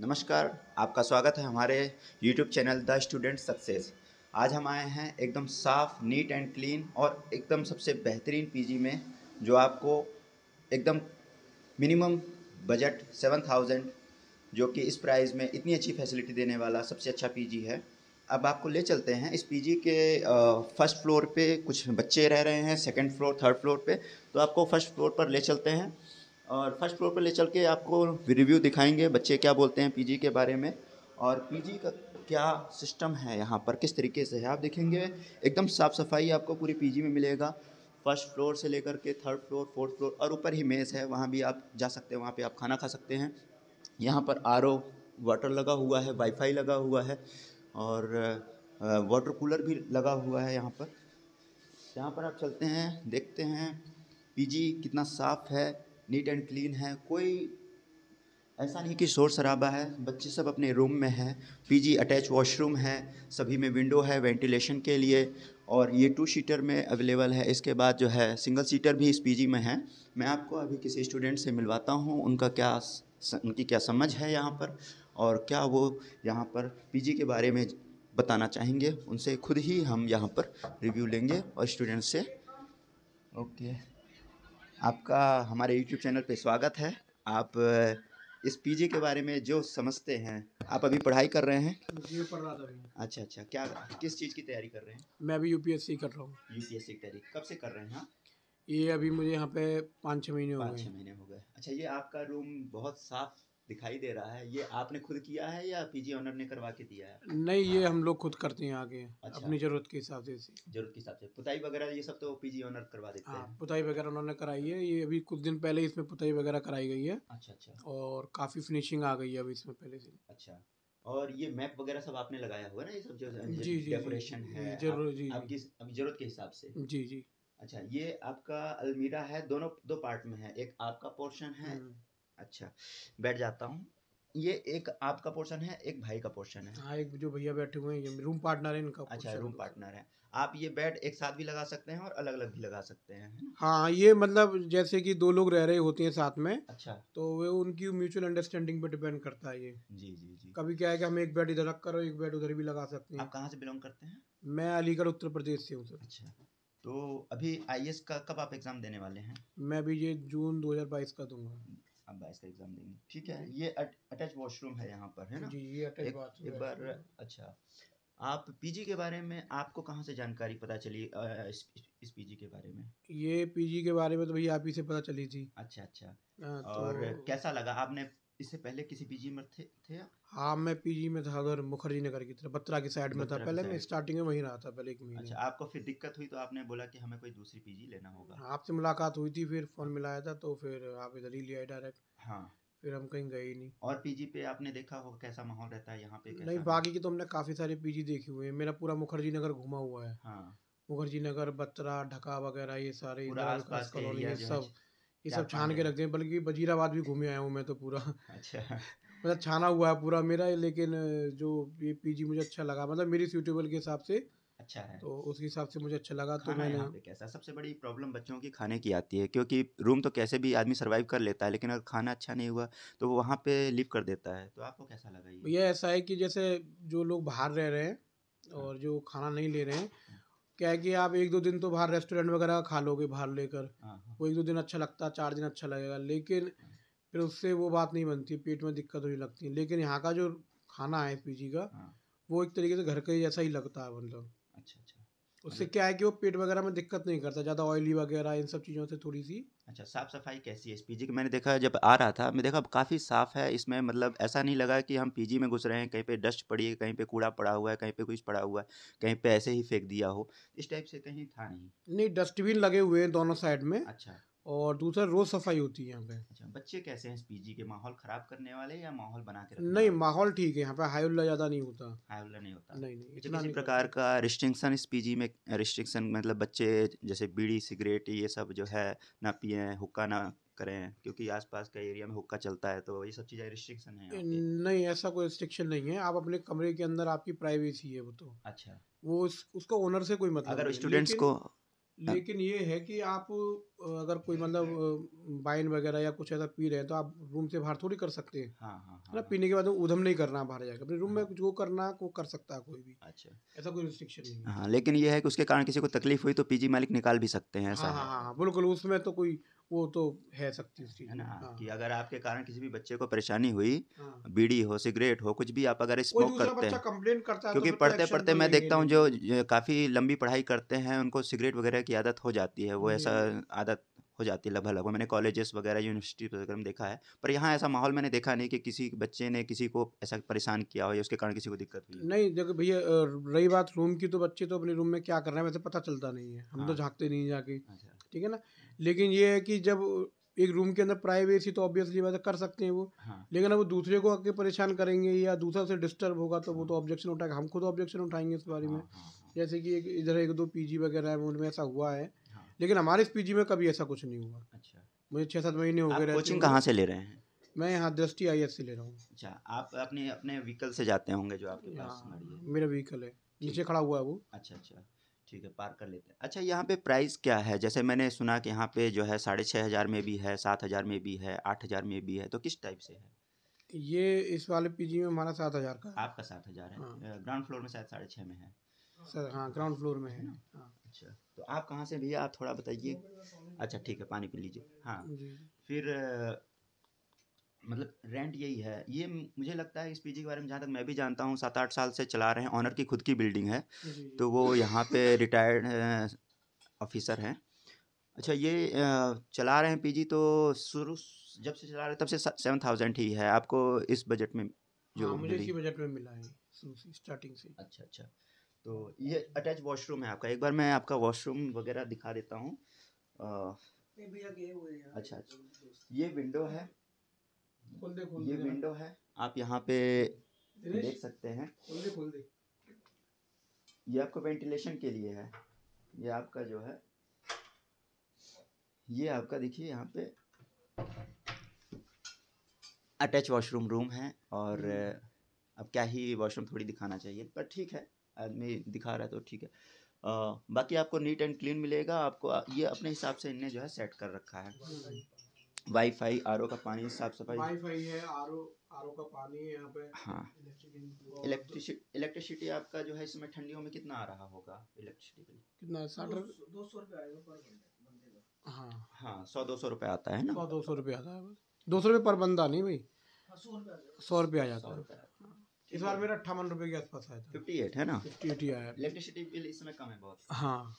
नमस्कार आपका स्वागत है हमारे YouTube channel The Student Success आज हम आए हैं एकदम साफ़ नीट एंड क्लीन और एकदम सबसे बेहतरीन पीजी में जो आपको एकदम मिनिमम बजट सेवन थाउजेंड जो कि इस प्राइस में इतनी अच्छी फैसिलिटी देने वाला सबसे अच्छा पीजी है अब आपको ले चलते हैं इस पीजी के फर्स्ट फ्लोर पे कुछ बच्चे रह रहे हैं सेकंड फ्लोर थर्ड फ्लोर पे तो आपको फर्स्ट फ्लोर पर ले चलते हैं और फर्स्ट फ्लोर पर ले चल के आपको रिव्यू दिखाएंगे बच्चे क्या बोलते हैं पीजी के बारे में और पीजी का क्या सिस्टम है यहाँ पर किस तरीके से है आप देखेंगे एकदम साफ़ सफाई आपको पूरी पीजी में मिलेगा फर्स्ट फ्लोर से लेकर के थर्ड फ्लोर फोर्थ फ्लोर और ऊपर ही मेज़ है वहाँ भी आप जा सकते हैं वहाँ पे आप खाना खा सकते हैं यहाँ पर आर वाटर लगा हुआ है वाईफाई लगा हुआ है और वाटर कूलर भी लगा हुआ है यहाँ पर यहाँ पर आप चलते हैं देखते हैं पीजी कितना साफ़ है नीट एंड क्लीन है कोई ऐसा नहीं कि शोर शराबा है बच्चे सब अपने रूम में हैं पीजी अटैच वॉशरूम है सभी में विंडो है वेंटिलेशन के लिए और ये टू सीटर में अवेलेबल है इसके बाद जो है सिंगल सीटर भी इस पीजी में है मैं आपको अभी किसी स्टूडेंट से मिलवाता हूँ उनका क्या उनकी क्या समझ है यहाँ पर और क्या वो यहाँ पर पीजी के बारे में बताना चाहेंगे उनसे खुद ही हम यहाँ पर रिव्यू लेंगे और स्टूडेंट से ओके आपका हमारे यूट्यूब चैनल पे स्वागत है आप इस पीजी के बारे में जो समझते हैं आप अभी पढ़ाई कर रहे हैं जी पढ़ रहा था अभी अच्छा अच्छा क्या किस चीज़ की तैयारी कर रहे हैं मैं अभी यूपीएससी कर रहा हूँ यूपीएससी की तैयारी कब से कर रहे हैं ये अभी मुझे यहाँ पे पाँच छः महीने हो गए छः महीने हो गए अच्छा ये आपका रूम बहुत साफ़ दिखाई दे रहा है ये आपने खुद किया है या पीजी ऑनर ने करवा के दिया है नहीं ये हम लोग खुद करते हैं आगे अच्छा। अपनी जरूरत के हिसाब से जरूरत के हिसाब से पुताई वगैरह ये सब तो पीजी ऑनर करवा देते हैं हाँ, पुताई वगैरह उन्होंने कराई है ये अभी कुछ दिन पहले इसमें पुताई वगैरह कराई गई है अच्छा अच्छा और काफी फिनिशिंग आ गई है अभी इसमें पहले से अच्छा और ये मैप वगैरह सब आपने लगाया हुआ ना ये सब जो जी जी डेकोरेशन है जरूर आपकी अभी जरूरत के हिसाब से जी जी अच्छा ये आपका अलमीरा है दोनों दो पार्ट में है एक आपका पोर्शन है हम्म। अच्छा बैठ जाता हूँ ये एक आपका पोर्शन है एक भाई का पोर्शन है हाँ एक जो भैया बैठे हुए हैं ये रूम पार्टनर है इनका अच्छा रूम पार्टनर है आप ये बेड एक साथ भी लगा सकते हैं और अलग अलग भी लगा सकते हैं हाँ ये मतलब जैसे कि दो लोग रह रहे होते हैं साथ में अच्छा तो वे उनकी म्यूचुअल अंडरस्टैंडिंग पे डिपेंड करता है ये जी जी जी कभी क्या है कि हम एक बेड इधर रख कर और एक बेड उधर भी लगा सकते हैं आप कहाँ से बिलोंग करते हैं मैं अलीगढ़ उत्तर प्रदेश से हूँ सर अच्छा तो अभी आई का कब आप एग्ज़ाम देने वाले हैं मैं अभी ये जून दो का दूंगा आप बाईस का एग्जाम देंगे ठीक है हम्म। ये अटैच वॉशरूम है यहाँ पर है ना जी ये अटैच बाथरूम एक बार अच्छा आप पीजी के बारे में आपको कहाँ से जानकारी पता चली आ, इस, इस पीजी के बारे में ये पीजी के बारे में तो भैया आप ही से पता चली थी अच्छा अच्छा आ, हाँ, तो... और कैसा लगा आपने इससे पहले किसी पीजी में थे थे हाँ मैं पीजी में था उधर मुखर्जी नगर की तरफ बत्रा की साइड में था पहले मैं स्टार्टिंग में वहीं रहा था पहले एक महीने अच्छा आपको फिर दिक्कत हुई तो आपने बोला कि हमें कोई दूसरी पीजी लेना होगा हाँ, आपसे मुलाकात हुई थी फिर फ़ोन मिलाया था तो फिर आप इधर ही लिया डायरेक्ट हाँ फिर हम कहीं गए ही नहीं और पीजी पे आपने देखा हो कैसा माहौल रहता है यहाँ पे कैसा नहीं बाकी की तो हमने काफ़ी सारे पीजी देखे हुए हैं मेरा पूरा मुखर्जी नगर घुमा हुआ है हाँ मुखर्जी नगर बत्रा ढका वगैरह ये सारे सब ये सब छान के रखते हैं बल्कि वजीराबाद भी घूमे आया हूँ मैं तो पूरा अच्छा मतलब छाना हुआ है पूरा मेरा लेकिन जो ये पीजी मुझे अच्छा लगा मतलब मेरी सूटेबल के हिसाब से अच्छा है तो उस हिसाब से मुझे अच्छा लगा तो मैंने कैसा सबसे बड़ी प्रॉब्लम बच्चों की खाने की आती है क्योंकि रूम तो कैसे भी आदमी सर्वाइव कर लेता है लेकिन अगर खाना अच्छा नहीं हुआ तो वो वहाँ पे लिव कर देता है तो आपको कैसा लगा ये ऐसा है कि जैसे जो लोग बाहर रह रहे हैं और जो खाना नहीं ले रहे हैं क्या है कि आप एक दो दिन तो बाहर रेस्टोरेंट वगैरह खा लोगे बाहर लेकर हाँ, हाँ। वो एक दो दिन अच्छा लगता है चार दिन अच्छा लगेगा लेकिन फिर उससे वो बात नहीं बनती पेट में दिक्कत होने लगती है लेकिन यहाँ का जो खाना है पीजी का हाँ। वो एक तरीके से घर के जैसा ही लगता है मतलब उससे क्या है कि वो पेट वगैरह में दिक्कत नहीं करता ज़्यादा ऑयली वगैरह इन सब चीज़ों से थोड़ी सी अच्छा साफ सफाई कैसी है इस पीजी की मैंने देखा जब आ रहा था मैं देखा काफ़ी साफ़ है इसमें मतलब ऐसा नहीं लगा कि हम पीजी में घुस रहे हैं कहीं पे डस्ट पड़ी है कहीं पे कूड़ा पड़ा हुआ है कहीं पे कुछ पड़ा हुआ है कहीं पे ऐसे ही फेंक दिया हो इस टाइप से कहीं था नहीं नहीं डस्टबिन लगे हुए हैं दोनों साइड में अच्छा और दूसरा रोज सफाई होती है यहाँ पे अच्छा, बच्चे कैसे हैं पीजी के माहौल खराब करने वाले या माहौल बना के नहीं माहौल ठीक है यहाँ पे हाईउल्ला ज्यादा नहीं होता हाईउल्ला नहीं होता नहीं नहीं इतना किसी प्रकार का रिस्ट्रिक्शन इस पीजी में रिस्ट्रिक्शन मतलब बच्चे जैसे बीड़ी सिगरेट ये सब जो है ना पिए हुक्का ना करें क्योंकि आसपास का एरिया में हुक्का चलता है तो ये सब चीज़ें रिस्ट्रिक्शन है नहीं ऐसा कोई रिस्ट्रिक्शन नहीं है आप अपने कमरे के अंदर आपकी प्राइवेसी है वो तो अच्छा वो उस, उसका ओनर से कोई मतलब अगर स्टूडेंट्स को हाँ। लेकिन ये है कि आप अगर कोई मतलब वाइन वगैरह या कुछ ऐसा पी रहे हैं तो आप रूम से बाहर थोड़ी कर सकते हैं हाँ हाँ, हाँ, मतलब हाँ। पीने के बाद उधम नहीं करना बाहर जाकर अपने रूम में कुछ वो करना को कर सकता है कोई भी अच्छा ऐसा कोई रिस्ट्रिक्शन नहीं है हाँ लेकिन ये है कि उसके कारण किसी को तकलीफ हुई तो पीजी मालिक निकाल भी सकते हैं ऐसा हाँ हाँ बिल्कुल उसमें तो कोई वो तो है सकती है ना हाँ। कि अगर आपके कारण किसी भी बच्चे को परेशानी हुई हाँ। बीड़ी हो सिगरेट हो कुछ भी आप अगर स्मोक करते हैं करता है तो क्योंकि तो पढ़ते पढ़ते मैं देखता हूँ जो, काफ़ी लंबी पढ़ाई करते हैं उनको सिगरेट वगैरह की आदत हो जाती है वो हम्म। ऐसा आदत हो जाती है लगभग लगभग मैंने कॉलेजेस वगैरह यूनिवर्सिटी वगैरह देखा है पर यहाँ ऐसा माहौल मैंने देखा नहीं कि किसी बच्चे ने किसी को ऐसा परेशान किया हो या उसके कारण किसी को दिक्कत हुई नहीं देखो भैया रही बात रूम की तो बच्चे तो अपने रूम में क्या कर रहे हैं वैसे पता चलता नहीं है हम तो हाँ। तो झाँकते नहीं जाके अच्छा। ठीक है ना लेकिन ये है कि जब एक रूम के अंदर प्राइवेसी तो ऑब्वियसली वैसे कर सकते हैं वो हाँ। लेकिन अब वो दूसरे को आके परेशान करेंगे या दूसरा से डिस्टर्ब होगा तो वो तो ऑब्जेक्शन उठाएगा हम खुद ऑब्जेक्शन उठाएंगे इस बारे में हाँ, हाँ, हाँ, जैसे कि एक इधर एक दो पीजी वगैरह है उनमें ऐसा हुआ है हाँ। लेकिन हमारे इस पीजी में कभी ऐसा कुछ नहीं हुआ अच्छा मुझे छः सात महीने हो गए कोचिंग कहाँ से ले रहे हैं मैं यहाँ दृष्टि आई से ले रहा हूँ अच्छा आप अपने अपने व्हीकल से जाते होंगे जो आपके पास मेरा व्हीकल है नीचे खड़ा हुआ है वो अच्छा अच्छा ठीक है पार कर लेते हैं अच्छा यहाँ पे प्राइस क्या है जैसे मैंने सुना कि यहाँ पे जो है साढ़े छः हज़ार में भी है सात हज़ार में भी है आठ हज़ार में भी है तो किस टाइप से है ये इस वाले पीजी में हमारा सात हज़ार का आपका सात हज़ार है हाँ। ग्राउंड फ्लोर में शायद साढ़े छः में है सर हाँ ग्राउंड फ्लोर में है हाँ। अच्छा तो आप कहाँ से भैया आप थोड़ा बताइए अच्छा ठीक है पानी पी लीजिए हाँ फिर मतलब रेंट यही है ये मुझे लगता है इस पीजी के बारे में जहाँ तक मैं भी जानता हूँ सात आठ साल से चला रहे हैं ऑनर की खुद की बिल्डिंग है तो वो यहाँ पे रिटायर्ड ऑफिसर हैं अच्छा ये चला रहे हैं पीजी तो शुरू जब से चला रहे तब से सेवन थाउजेंड ही है आपको इस बजट में जो हाँ, मुझे इसी बजट में मिला है स्टार्टिंग से अच्छा अच्छा तो ये अटैच वॉशरूम है आपका एक बार मैं आपका वॉशरूम वगैरह दिखा देता हूँ अच्छा अच्छा ये विंडो है खोल दे खोल ये विंडो है आप यहाँ पे देख सकते हैं खोल दे खोल दे ये आपको वेंटिलेशन के लिए है ये आपका जो है ये आपका देखिए यहाँ पे अटैच वॉशरूम रूम है और हम्म। अब क्या ही वॉशरूम थोड़ी दिखाना चाहिए पर ठीक है आदमी दिखा रहा है तो ठीक है आ, बाकी आपको नीट एंड क्लीन मिलेगा आपको ये अपने हिसाब से इनने जो है सेट कर रखा है हम्म। वाईफाई आर का पानी साफ सफाई वाईफाई है आर आर का पानी है यहाँ पे हाँ इलेक्ट्रिसिटी इलेक्ट्रिसिटी आपका जो है इसमें ठंडियों में कितना आ रहा होगा इलेक्ट्रिसिटी बिल कितना साठ दो सौ रुपये आएगा पर बंदे हाँ हाँ सौ दो सौ रुपये आता है ना सौ दो सौ रुपये आता है दो सौ रुपये पर बंदा नहीं भाई हाँ, सौ रुपये आ जाता है इस बार मेरा अट्ठावन रुपये के आसपास आया था फिफ्टी एट है ना फिफ्टी एट ही आया इलेक्ट्रिसिटी बिल इसमें कम है बहुत हाँ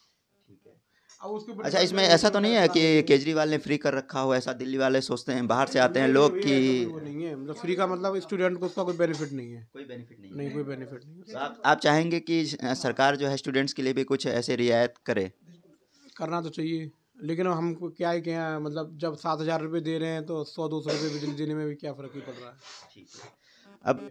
ठीक है अच्छा इसमें ऐसा तो नहीं है कि केजरीवाल ने फ्री कर रखा हो ऐसा दिल्ली वाले सोचते हैं बाहर से आते हैं लोग कि नहीं है मतलब फ्री का मतलब स्टूडेंट को उसका कोई बेनिफिट नहीं है कोई बेनिफिट नहीं नहीं कोई बेनिफिट नहीं आप आप चाहेंगे कि सरकार जो है स्टूडेंट्स के लिए भी कुछ ऐसे रियायत करे करना तो चाहिए लेकिन हम क्या ही क्या मतलब जब सात हज़ार रुपये दे रहे हैं तो सौ दो सौ रुपये बिजली देने में भी क्या फ़र्क ही पड़ रहा है है अब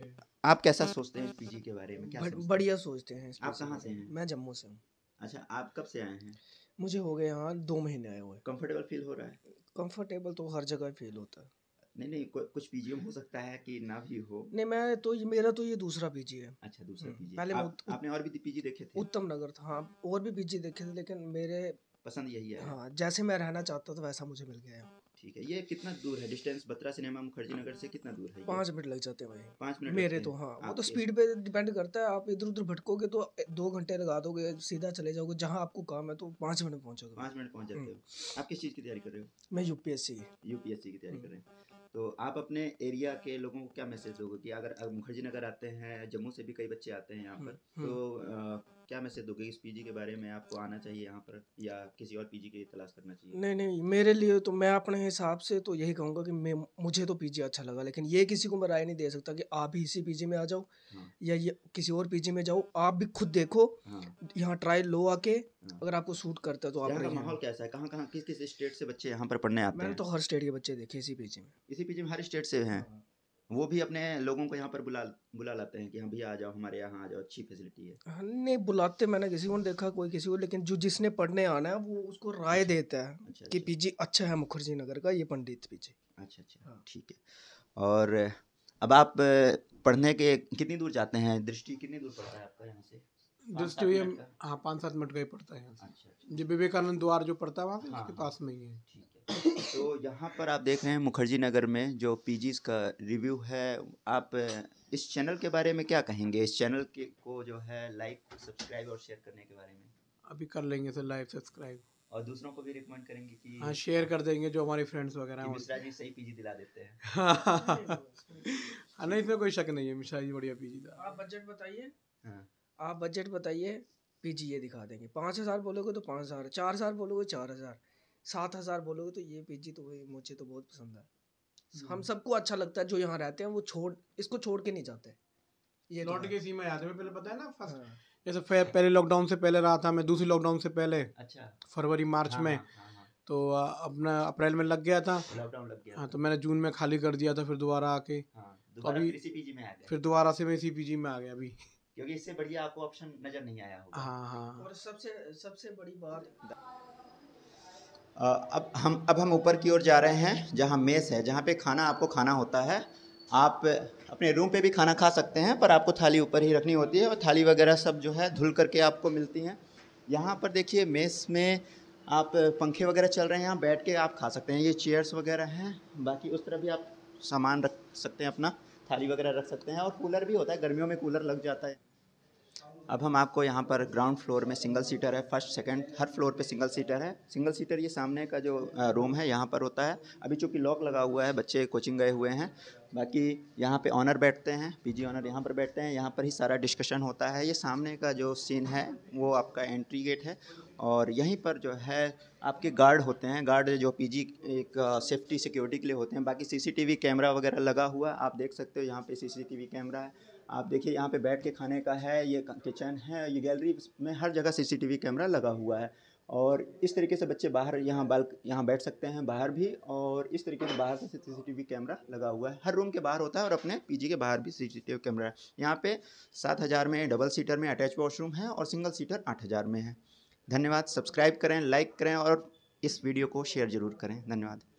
आप कैसा सोचते हैं पीजी के बारे में क्या बढ़िया सोचते हैं आप कहाँ से हैं मैं जम्मू से हूँ अच्छा आप कब से आए हैं मुझे हो गए यहाँ दो महीने आए हुए कंफर्टेबल फील हो रहा है कंफर्टेबल तो हर जगह फील होता है नहीं नहीं कुछ पीजीएम हो सकता है कि ना भी हो नहीं मैं तो ये मेरा तो ये दूसरा पीजी है अच्छा दूसरा पीजी हम्म, पहले आप, उत, आपने और भी पीजी देखे थे उत्तम नगर था हाँ और भी पीजी देखे थे लेकिन मेरे पसंद यही है हाँ जैसे मैं रहना चाहता था वैसा मुझे मिल गया है ठीक है ये कितना दूर है डिस्टेंस बत्रा सिनेमा मुखर्जी नगर से कितना दूर है पाँच मिनट लग जाते हैं भाई पाँच मिनट मेरे तो हाँ वो तो स्पीड पे डिपेंड करता है आप इधर उधर भटकोगे तो दो घंटे लगा दोगे सीधा चले जाओगे जहाँ आपको काम है तो पाँच मिनट पहुँचोगे पाँच मिनट पहुँच जाते हो हम्म। आप किस चीज़ की तैयारी कर रहे हो मैं यूपीएससी यूपीएससी की तैयारी कर रहे हैं हम्म। तो आप अपने एरिया के लोगों को क्या मैसेज दोगे कि अगर मुखर्जी नगर आते हैं जम्मू से भी कई बच्चे आते हैं यहाँ पर हम्म, तो क्या मैसेज दोगे इस पीजी के बारे में आपको आना चाहिए यहाँ पर या किसी और पीजी की तलाश करना चाहिए नहीं नहीं मेरे लिए तो मैं अपने हिसाब से तो यही कहूँगा कि मैं मुझे तो पीजी अच्छा लगा लेकिन ये किसी को मैं राय नहीं दे सकता कि आप भी इसी पीजी में आ जाओ हाँ। या ये किसी और पीजी में जाओ आप भी खुद देखो हाँ। यहाँ ट्राई लो आके हाँ। अगर आपको सूट करता है तो आप माहौल कैसा है कहाँ कहाँ किस किस स्टेट से बच्चे यहाँ पर पढ़ने आते हैं तो हर स्टेट के बच्चे देखे इसी पीजी में इसी पीजी में हर स्टेट से हैं वो भी अपने लोगों को यहाँ पर बुला बुला लाते हैं कि हाँ भैया आ जाओ हमारे यहाँ आ जाओ अच्छी फैसिलिटी है हाँ, नहीं बुलाते मैंने किसी को देखा कोई किसी को लेकिन जो जिसने पढ़ने आना है वो उसको राय अच्छा। देता है अच्छा, कि अच्छा। पीजी अच्छा है मुखर्जी नगर का ये पंडित पीजी अच्छा अच्छा हाँ। ठीक है और अब आप पढ़ने के कितनी दूर जाते हैं दृष्टि कितनी दूर पड़ता है आपका यहाँ से दृष्टि भी एम हाँ पाँच सात मिनट का ही पड़ता है अच्छा, अच्छा। जो विवेकानंद द्वार जो पड़ता है वहाँ से हाँ, उसके हाँ। पास में ही है तो यहाँ पर आप देख रहे हैं मुखर्जी नगर में जो पी का रिव्यू है आप इस चैनल के बारे में क्या कहेंगे इस चैनल के को जो है लाइक सब्सक्राइब और शेयर करने के बारे में अभी कर लेंगे सर लाइक सब्सक्राइब और दूसरों को भी रिकमेंड करेंगे कि हाँ शेयर कर देंगे जो हमारे फ्रेंड्स वगैरह हैं मिश्रा जी सही पीजी दिला देते हैं हाँ, हाँ नहीं इसमें कोई शक नहीं है मिश्रा जी बढ़िया पीजी दिला आप बजट बताइए हाँ आप बजट बताइए पीजीए दिखा देंगे पाँच हज़ार बोलोगे तो पाँच हज़ार चार हज़ार बोलोगे चार हज़ार सात हज़ार बोलोगे तो ये पीजी तो भाई मुझे तो बहुत पसंद है हम्म। हम सबको अच्छा लगता है जो यहाँ रहते हैं वो छोड़ इसको छोड़ के नहीं जाते ये तो लौट के सीमा याद है पहले पता है ना फर्स्ट हाँ। जैसे जैसे पहले लॉकडाउन से पहले रहा था मैं दूसरी लॉकडाउन से पहले अच्छा फरवरी मार्च हाँ, में हाँ, तो अपना अप्रैल में लग गया था लॉकडाउन लग गया हाँ तो मैंने जून में खाली कर दिया था फिर दोबारा आके तो अभी फिर दोबारा से मैं इसी पीजी में आ गया अभी क्योंकि इससे बढ़िया आपको ऑप्शन नजर नहीं आया होगा हाँ हाँ और सबसे सबसे बड़ी बात अब हम अब हम ऊपर की ओर जा रहे हैं जहाँ मेस है जहाँ पे खाना आपको खाना होता है आप अपने रूम पे भी खाना खा सकते हैं पर आपको थाली ऊपर ही रखनी होती है और थाली वगैरह सब जो है धुल करके आपको मिलती हैं यहाँ पर देखिए मेस में आप पंखे वगैरह चल रहे हैं यहाँ बैठ के आप खा सकते हैं ये चेयर्स वगैरह हैं बाकी उस तरह भी आप सामान रख सकते हैं अपना थाली वगैरह रख सकते हैं और कूलर भी होता है गर्मियों में कूलर लग जाता है अब हम आपको यहाँ पर ग्राउंड फ्लोर में सिंगल सीटर है फर्स्ट सेकंड हर फ्लोर पे सिंगल सीटर है सिंगल सीटर ये सामने का जो रूम है यहाँ पर होता है अभी चूँकि लॉक लगा हुआ है बच्चे कोचिंग गए हुए हैं बाकी यहाँ पे ऑनर बैठते हैं पीजी ऑनर यहाँ पर बैठते हैं यहाँ पर ही सारा डिस्कशन होता है ये सामने का जो सीन है वो आपका एंट्री गेट है और यहीं पर जो है आपके गार्ड होते हैं गार्ड जो पीजी एक सेफ्टी सिक्योरिटी के लिए होते हैं बाकी सीसीटीवी कैमरा वगैरह लगा हुआ है आप देख सकते हो यहाँ पे सीसीटीवी कैमरा है आप देखिए यहाँ पे बैठ के खाने का है ये किचन है ये गैलरी में हर जगह सीसीटीवी कैमरा लगा हुआ है और इस तरीके से बच्चे बाहर यहाँ बाल यहाँ बैठ सकते हैं बाहर भी और इस तरीके से बाहर से सीसीटीवी कैमरा लगा हुआ है हर रूम के बाहर होता है और अपने पीजी के बाहर भी सीसीटीवी कैमरा है यहाँ पे सात हज़ार में डबल सीटर में अटैच वॉशरूम है और सिंगल सीटर आठ हज़ार में है धन्यवाद सब्सक्राइब करें लाइक करें और इस वीडियो को शेयर ज़रूर करें धन्यवाद